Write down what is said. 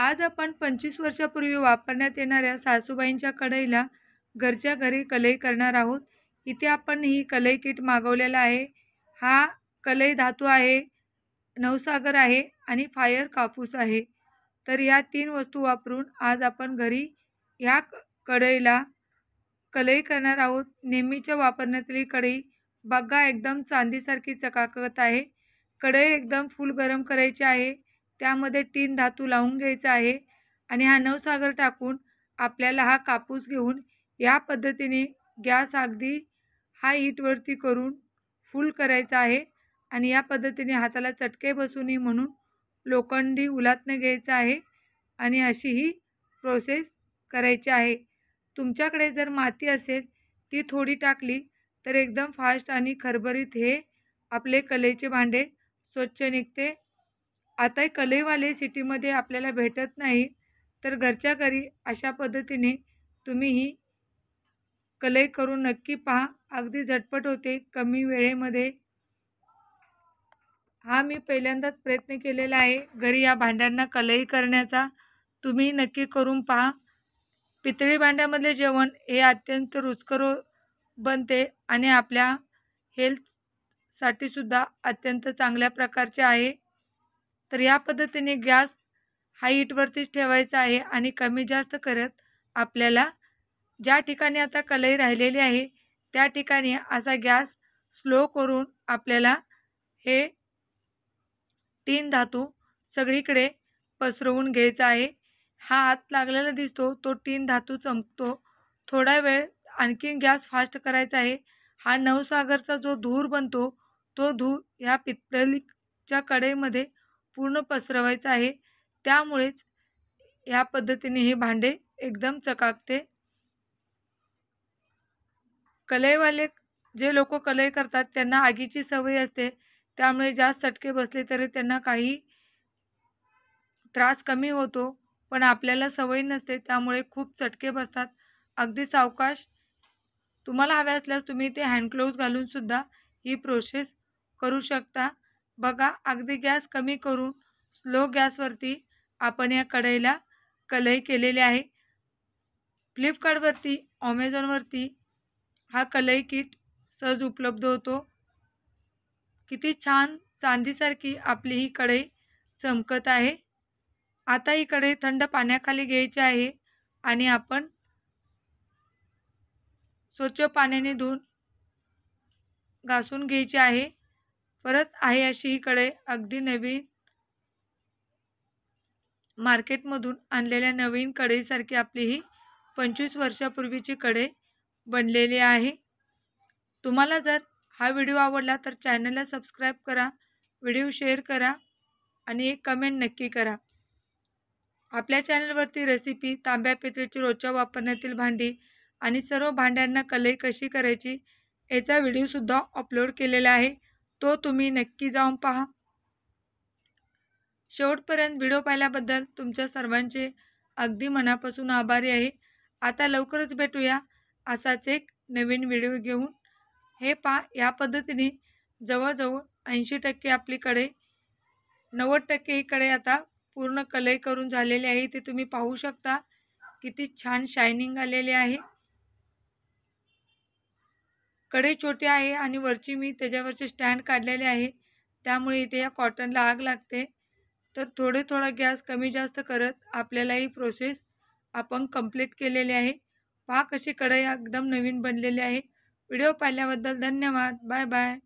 आज आपण पंचवीस वर्षापूर्वी वापरण्यात येणाऱ्या सासूबाईंच्या कढईला घरच्या घरी कलई करणार आहोत इथे आपण ही कलई किट मागवलेला आहे हा कलई धातू आहे नवसागर आहे आणि फायर कापूस आहे तर या तीन वस्तू वापरून आज आपण घरी ह्या कढईला कलई करणार आहोत नेहमीच्या वापरण्यातली कढई बघा एकदम चांदीसारखी चकाकत आहे कढई एकदम फुल गरम करायची आहे त्यामध्ये तीन धातू लावून घ्यायचा आहे आणि हा नवसागर टाकून आपल्याला हा कापूस घेऊन या पद्धतीने गॅस अगदी हा हीटवरती करून फुल करायचा आहे आणि या पद्धतीने हाताला चटके बसू नये म्हणून लोखंडी उलातनं घ्यायचं आहे आणि अशी ही प्रोसेस करायची आहे तुमच्याकडे जर माती असेल ती थोडी टाकली तर एकदम फास्ट आणि खरभरीत हे आपले कलेचे भांडे स्वच्छ निघते आता कलेवाले सिटीमध्ये आपल्याला भेटत नाही तर घरच्या घरी अशा पद्धतीने तुम्ही ही कलई करून नक्की पहा अगदी झटपट होते कमी वेळेमध्ये हा मी पहिल्यांदाच प्रयत्न केलेला आहे घरी या भांड्यांना कलई करण्याचा तुम्ही नक्की करून पहा पितळी भांड्यामधले जेवण हे अत्यंत रुचकर बनते आणि आपल्या हेल्थसाठी सुद्धा अत्यंत चांगल्या प्रकारचे आहे तर या पद्धतीने गॅस हाईटवरतीच ठेवायचा आहे आणि कमी जास्त करत आपल्याला ज्या ठिकाणी आता कलई राहिलेली आहे त्या ठिकाणी असा गॅस स्लो करून आपल्याला हे तीन धातू सगळीकडे पसरवून घ्यायचा आहे हा हात लागलेला दिसतो तो तीन धातू चमकतो थोडा वेळ आणखीन गॅस फास्ट करायचा आहे हा नवसागरचा जो धूर बनतो तो धूर ह्या पित्तलीच्या कढईमध्ये पूर्ण पसरवायचं आहे त्यामुळेच या पद्धतीने हे भांडे एकदम चकाकते कलईवाले जे लोक कलई करतात त्यांना आगीची सवय असते त्यामुळे जास्त चटके बसले तरी त्यांना काही त्रास कमी होतो पण आपल्याला सवय नसते त्यामुळे खूप चटके बसतात अगदी सावकाश तुम्हाला हवे असल्यास तुम्ही ते हँडग्लोव्ज घालूनसुद्धा ही प्रोसेस करू शकता बघा अगदी गॅस कमी करून स्लो गॅसवरती आपण या कढईला कलई केलेली आहे फ्लिपकार्टवरती ऑमेझॉनवरती हा कलई किट सहज उपलब्ध होतो किती छान चांदीसारखी आपली ही कढई चमकत आहे आता ही कढई थंड पाण्याखाली घ्यायची आहे आणि आपण स्वच्छ पाण्याने धुऊन घासून घ्यायची आहे परत आहे अशी अशीकडे अगदी नवीन मार्केटमधून आणलेल्या नवीन कढईसारखी आपली ही पंचवीस वर्षापूर्वीची कढई बनलेली आहे तुम्हाला जर हा व्हिडिओ आवडला तर चॅनलला सबस्क्राईब करा व्हिडिओ शेअर करा आणि एक कमेंट नक्की करा आपल्या चॅनलवरती रेसिपी तांब्या पितळीची रोजच्या वापरण्यातील भांडी आणि सर्व भांड्यांना कलई कशी करायची याचा व्हिडिओसुद्धा अपलोड केलेला आहे तो तुम्ही नक्की जाऊन पहा शेवटपर्यंत व्हिडिओ पाहिल्याबद्दल तुमच्या सर्वांचे अगदी मनापासून आभारी आहे आता लवकरच भेटूया असाच एक नवीन व्हिडिओ घेऊन हे पा या पद्धतीने जवळजवळ ऐंशी टक्के आपलीकडे नव्वद टक्के इकडे आता पूर्ण कलई करून झालेले आहे ते तुम्ही पाहू शकता किती छान शायनिंग आलेले आहे कढई छोटी आहे आणि वरची मी त्याच्यावरचे स्टँड काढलेले आहे त्यामुळे इथे या कॉटनला आग लागते तर थोडे थोडा गॅस कमी जास्त करत आपल्याला ही प्रोसेस आपण कंप्लीट केलेली आहे पहा कशी कढई एकदम नवीन बनलेली आहे व्हिडिओ पाहिल्याबद्दल धन्यवाद बाय बाय